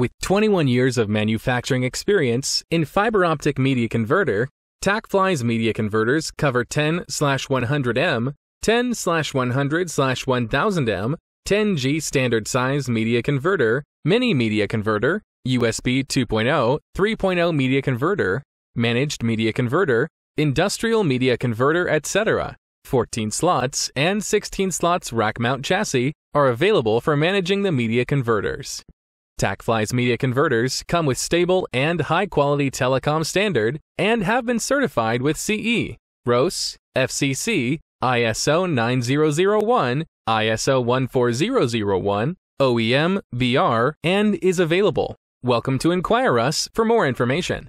With 21 years of manufacturing experience in fiber optic media converter, TacFly's media converters cover 10/100M, 10/100/1000M, 10G standard size media converter, mini media converter, USB 2.0, 3.0 media converter, managed media converter, industrial media converter, etc. 14 slots and 16 slots rack mount chassis are available for managing the media converters. TacFly's media converters come with stable and high-quality telecom standard and have been certified with CE, ROS, FCC, ISO 9001, ISO 14001, OEM, BR, and is available. Welcome to Inquire Us for more information.